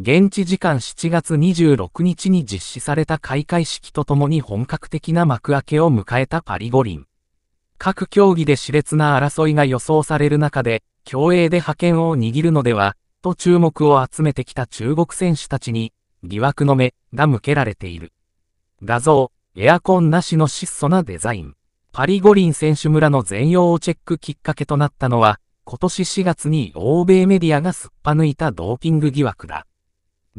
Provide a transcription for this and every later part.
現地時間7月26日に実施された開会式とともに本格的な幕開けを迎えたパリ五輪。各競技で熾烈な争いが予想される中で、競泳で覇権を握るのでは、と注目を集めてきた中国選手たちに、疑惑の目が向けられている。画像、エアコンなしの質素なデザイン。パリ五輪選手村の全容をチェックきっかけとなったのは、今年4月に欧米メディアがすっぱ抜いたドーピング疑惑だ。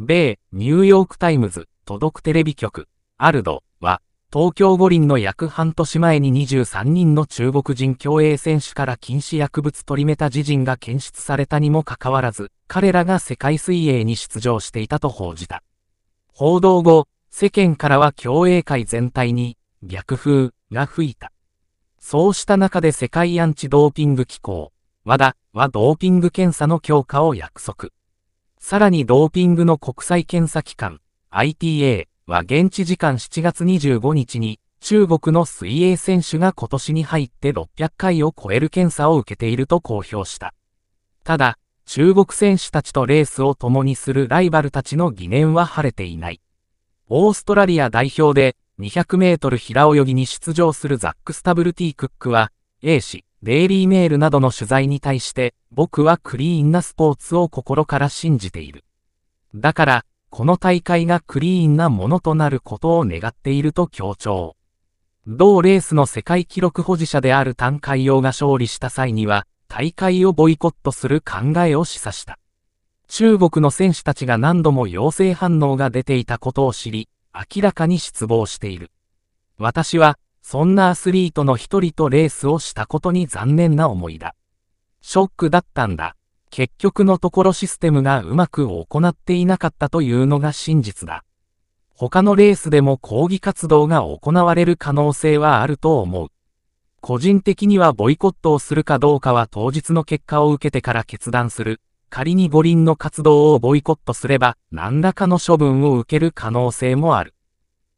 米、ニューヨークタイムズ、都くテレビ局、アルドは、東京五輪の約半年前に23人の中国人競泳選手から禁止薬物トリメタジジンが検出されたにもかかわらず、彼らが世界水泳に出場していたと報じた。報道後、世間からは競泳界全体に、逆風が吹いた。そうした中で世界アンチドーピング機構、WADA はドーピング検査の強化を約束。さらにドーピングの国際検査機関、ITA は現地時間7月25日に、中国の水泳選手が今年に入って600回を超える検査を受けていると公表した。ただ、中国選手たちとレースを共にするライバルたちの疑念は晴れていない。オーストラリア代表で200メートル平泳ぎに出場するザック・スタブルティ・クックは、A 氏、デイリーメールなどの取材に対して、僕はクリーンなスポーツを心から信じている。だから、この大会がクリーンなものとなることを願っていると強調。同レースの世界記録保持者であるタン海洋が勝利した際には、大会をボイコットする考えを示唆した。中国の選手たちが何度も陽性反応が出ていたことを知り、明らかに失望している。私は、そんなアスリートの一人とレースをしたことに残念な思いだ。ショックだったんだ。結局のところシステムがうまく行っていなかったというのが真実だ。他のレースでも抗議活動が行われる可能性はあると思う。個人的にはボイコットをするかどうかは当日の結果を受けてから決断する。仮に五輪の活動をボイコットすれば、何らかの処分を受ける可能性もある。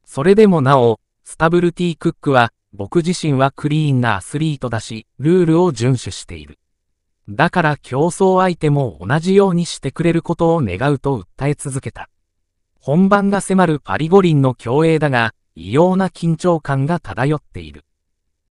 それでもなお、スタブルティ・クックは、僕自身はクリーンなアスリートだし、ルールを遵守している。だから競争相手も同じようにしてくれることを願うと訴え続けた。本番が迫るパリ五輪の競泳だが、異様な緊張感が漂っている。